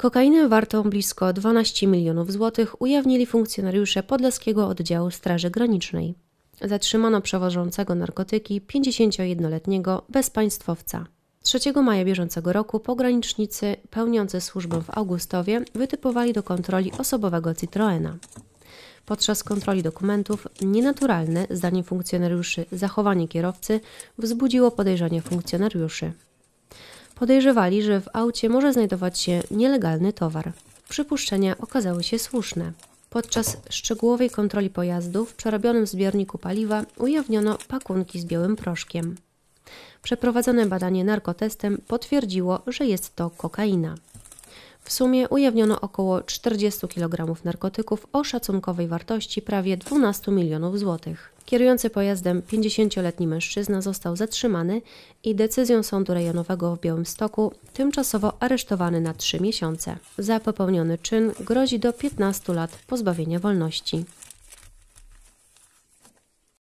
Kokainę wartą blisko 12 milionów złotych ujawnili funkcjonariusze Podlaskiego Oddziału Straży Granicznej. Zatrzymano przewożącego narkotyki 51-letniego bezpaństwowca. 3 maja bieżącego roku pogranicznicy pełniący służbę w Augustowie wytypowali do kontroli osobowego Citroena. Podczas kontroli dokumentów nienaturalne, zdaniem funkcjonariuszy, zachowanie kierowcy wzbudziło podejrzenie funkcjonariuszy. Podejrzewali, że w aucie może znajdować się nielegalny towar. Przypuszczenia okazały się słuszne. Podczas szczegółowej kontroli pojazdu w przerobionym zbiorniku paliwa ujawniono pakunki z białym proszkiem. Przeprowadzone badanie narkotestem potwierdziło, że jest to kokaina. W sumie ujawniono około 40 kg narkotyków o szacunkowej wartości prawie 12 milionów złotych. Kierujący pojazdem 50-letni mężczyzna został zatrzymany i decyzją Sądu Rejonowego w Białymstoku tymczasowo aresztowany na 3 miesiące. Za popełniony czyn grozi do 15 lat pozbawienia wolności.